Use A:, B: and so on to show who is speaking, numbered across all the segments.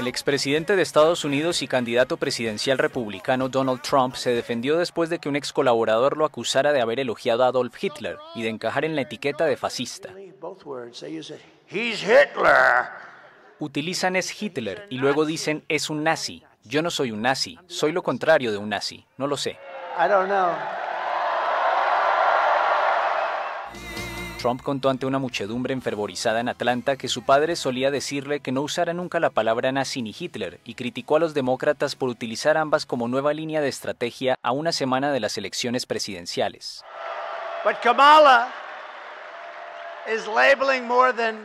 A: El expresidente de Estados Unidos y candidato presidencial republicano Donald Trump se defendió después de que un ex colaborador lo acusara de haber elogiado a Adolf Hitler y de encajar en la etiqueta de fascista. Utilizan es Hitler y luego dicen es un nazi. Yo no soy un nazi, soy lo contrario de un nazi, no lo sé. Trump contó ante una muchedumbre enfervorizada en Atlanta que su padre solía decirle que no usara nunca la palabra nazi ni Hitler y criticó a los demócratas por utilizar ambas como nueva línea de estrategia a una semana de las elecciones presidenciales.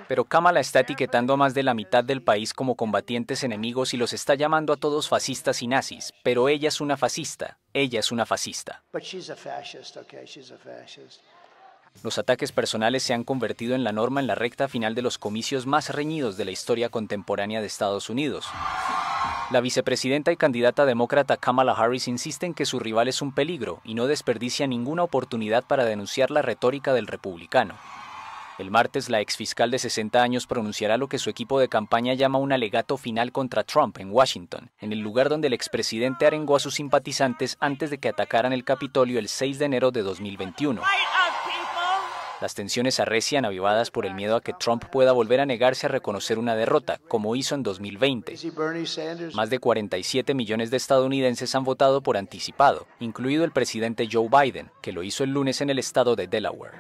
A: pero Kamala está etiquetando a más de la mitad del país como combatientes enemigos y los está llamando a todos fascistas y nazis, pero ella es una fascista, ella es una fascista. Los ataques personales se han convertido en la norma en la recta final de los comicios más reñidos de la historia contemporánea de Estados Unidos. La vicepresidenta y candidata demócrata Kamala Harris insiste en que su rival es un peligro y no desperdicia ninguna oportunidad para denunciar la retórica del republicano. El martes, la exfiscal de 60 años pronunciará lo que su equipo de campaña llama un alegato final contra Trump en Washington, en el lugar donde el expresidente arengó a sus simpatizantes antes de que atacaran el Capitolio el 6 de enero de 2021. Las tensiones arrecian avivadas por el miedo a que Trump pueda volver a negarse a reconocer una derrota, como hizo en 2020. Más de 47 millones de estadounidenses han votado por anticipado, incluido el presidente Joe Biden, que lo hizo el lunes en el estado de Delaware.